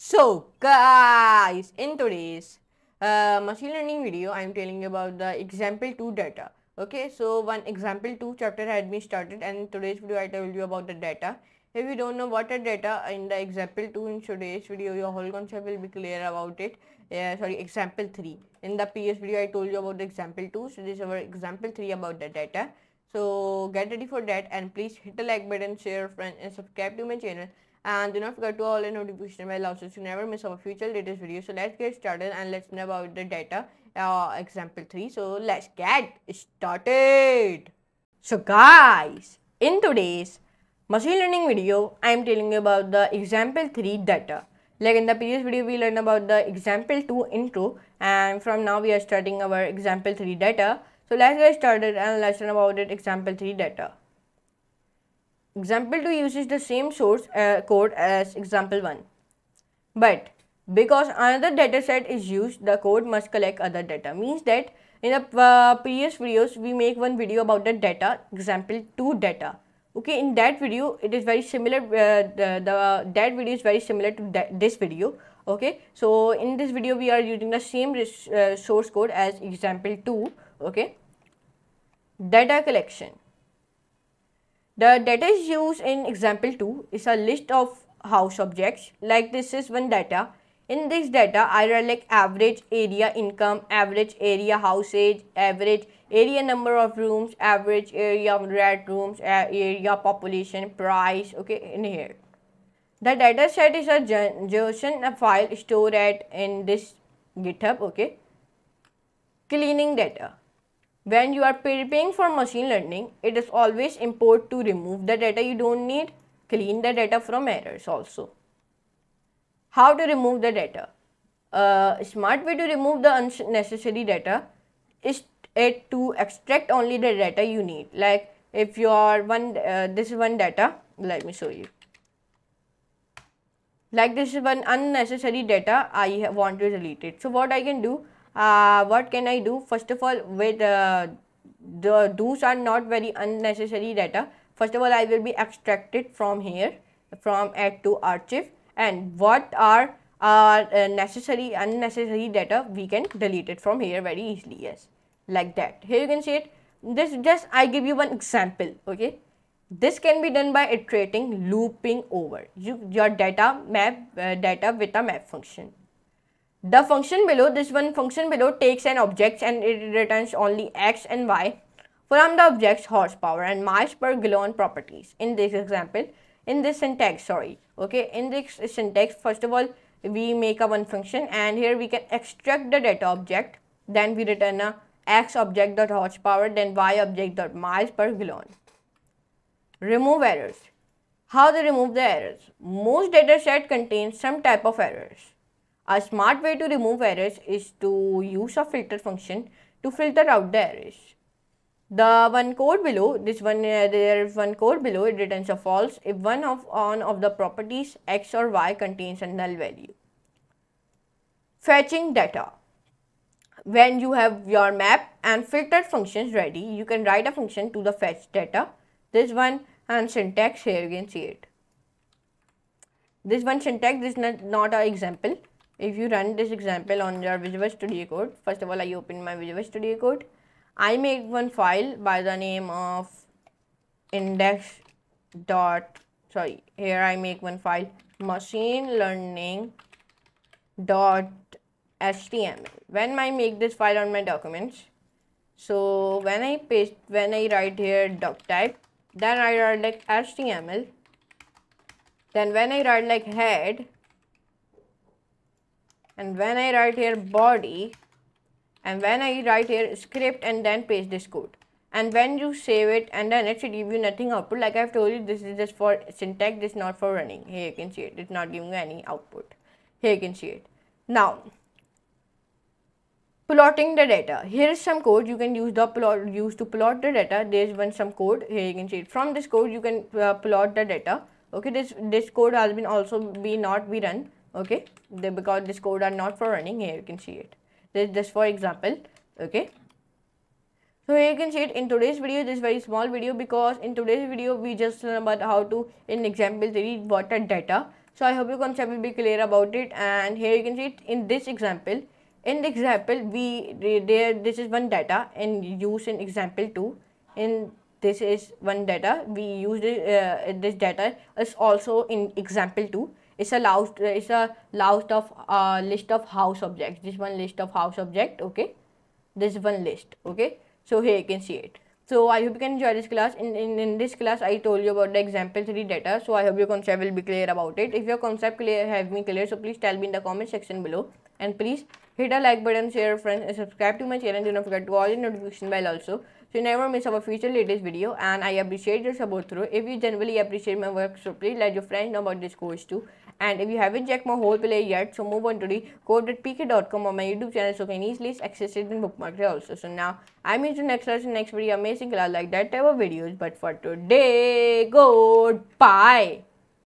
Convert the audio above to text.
So guys, in today's uh, machine learning video, I am telling you about the example 2 data. Okay, so one example 2 chapter had been started and today's video I tell you about the data. If you don't know what are data in the example 2 in today's video, your whole concept will be clear about it. Yeah, sorry, example 3. In the previous video, I told you about the example 2. So this is our example 3 about the data. So get ready for that and please hit the like button, share, friend and subscribe to my channel and do not forget to all the notification bell also so you never miss our future latest video so let's get started and let's know about the data uh, example 3 so let's get started so guys in today's machine learning video i am telling you about the example 3 data like in the previous video we learned about the example 2 intro and from now we are starting our example 3 data so let's get started and let's learn about it example 3 data Example 2 uses the same source uh, code as example 1. But because another data set is used, the code must collect other data. Means that in the uh, previous videos, we make one video about the data, example 2 data. Okay, in that video, it is very similar, uh, the, the, that video is very similar to that, this video. Okay, so in this video, we are using the same uh, source code as example 2. Okay, data collection. The data is used in example 2 is a list of house objects like this is one data. In this data I write like average area income, average area house age, average area number of rooms, average area of red rooms, area population, price okay in here. The data set is a JSON file stored at in this github okay. Cleaning data when you are preparing for machine learning, it is always important to remove the data you don't need, clean the data from errors also. How to remove the data? Uh, smart way to remove the unnecessary data is it to extract only the data you need. Like if are one, uh, this one data, let me show you. Like this one unnecessary data, I want to delete it. So what I can do, uh, what can I do? First of all, with uh, the do's are not very unnecessary data. First of all, I will be extracted from here from add to archive and what are are uh, uh, necessary unnecessary data we can delete it from here very easily yes like that here you can see it this just i give you one example okay this can be done by iterating looping over you, your data map uh, data with a map function the function below, this one function below takes an object and it returns only x and y from the object's horsepower and miles per gallon properties. In this example, in this syntax, sorry, okay, in this syntax, first of all, we make a one function and here we can extract the data object, then we return a x object dot horsepower, then y object dot miles per gallon. Remove errors. How they remove the errors? Most data set contains some type of errors a smart way to remove errors is to use a filter function to filter out the errors. The one code below, this one, uh, there is one code below, it returns a false if one of on of the properties x or y contains a null value. Fetching data. When you have your map and filter functions ready, you can write a function to the fetch data. This one and syntax here you can see it. This one syntax is not, not an example. If you run this example on your Visual Studio Code, first of all I open my Visual Studio Code. I make one file by the name of index dot sorry here I make one file machine learning dot html when I make this file on my documents so when I paste when I write here doc type then I write like html then when I write like head and when I write here body and when I write here script and then paste this code and when you save it and then it should give you nothing output like I've told you this is just for syntax this is not for running here you can see it it's not giving you any output here you can see it now plotting the data here is some code you can use the plot use to plot the data there's one some code here you can see it from this code you can uh, plot the data okay this this code has been also be not be run okay they, because this code are not for running here you can see it this just for example okay so here you can see it in today's video this very small video because in today's video we just learn about how to in example 3 what are data so i hope you concept will be clear about it and here you can see it in this example in the example we there this is one data and use in example 2 in this is one data we use uh, this data is also in example 2 it's a last uh, it's a last of uh, list of house objects this one list of house object okay this one list okay so here you can see it so I hope you can enjoy this class. In, in, in this class, I told you about the example 3 data. So I hope your concept will be clear about it. If your concept clear have been clear, so please tell me in the comment section below. And please hit the like button, share friends and subscribe to my channel. Do not forget to all the notification bell also. So you never miss our future latest video and I appreciate your support through. If you generally appreciate my work, so please let your friends know about this course too. And if you haven't checked my whole playlist yet, so move on to the code.pk.com on my YouTube channel so you can easily access it and bookmark it also. So now I'm into next lesson, next video, amazing class like that type of videos. But for today, goodbye.